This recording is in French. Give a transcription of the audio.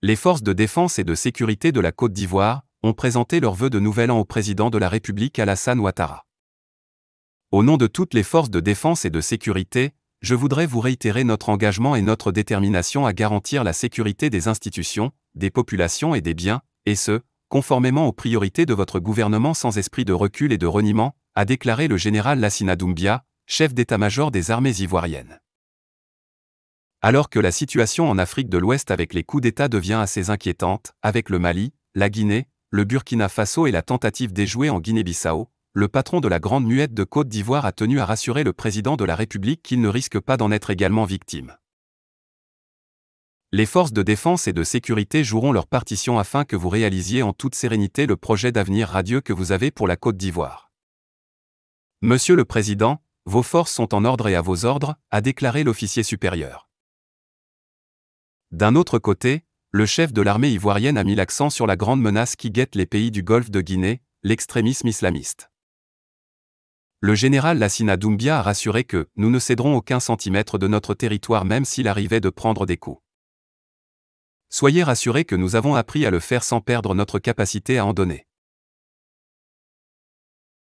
les forces de défense et de sécurité de la Côte d'Ivoire ont présenté leurs vœux de nouvel an au président de la République Alassane Ouattara. Au nom de toutes les forces de défense et de sécurité, je voudrais vous réitérer notre engagement et notre détermination à garantir la sécurité des institutions, des populations et des biens, et ce, conformément aux priorités de votre gouvernement sans esprit de recul et de reniement, a déclaré le général Lassina Doumbia, chef d'état-major des armées ivoiriennes. Alors que la situation en Afrique de l'Ouest avec les coups d'État devient assez inquiétante, avec le Mali, la Guinée, le Burkina Faso et la tentative déjouée en Guinée-Bissau, le patron de la Grande Muette de Côte d'Ivoire a tenu à rassurer le président de la République qu'il ne risque pas d'en être également victime. Les forces de défense et de sécurité joueront leur partition afin que vous réalisiez en toute sérénité le projet d'avenir radieux que vous avez pour la Côte d'Ivoire. Monsieur le Président, vos forces sont en ordre et à vos ordres, a déclaré l'officier supérieur. D'un autre côté, le chef de l'armée ivoirienne a mis l'accent sur la grande menace qui guette les pays du golfe de Guinée, l'extrémisme islamiste. Le général Lassina Doumbia a rassuré que nous ne céderons aucun centimètre de notre territoire même s'il arrivait de prendre des coups. Soyez rassurés que nous avons appris à le faire sans perdre notre capacité à en donner.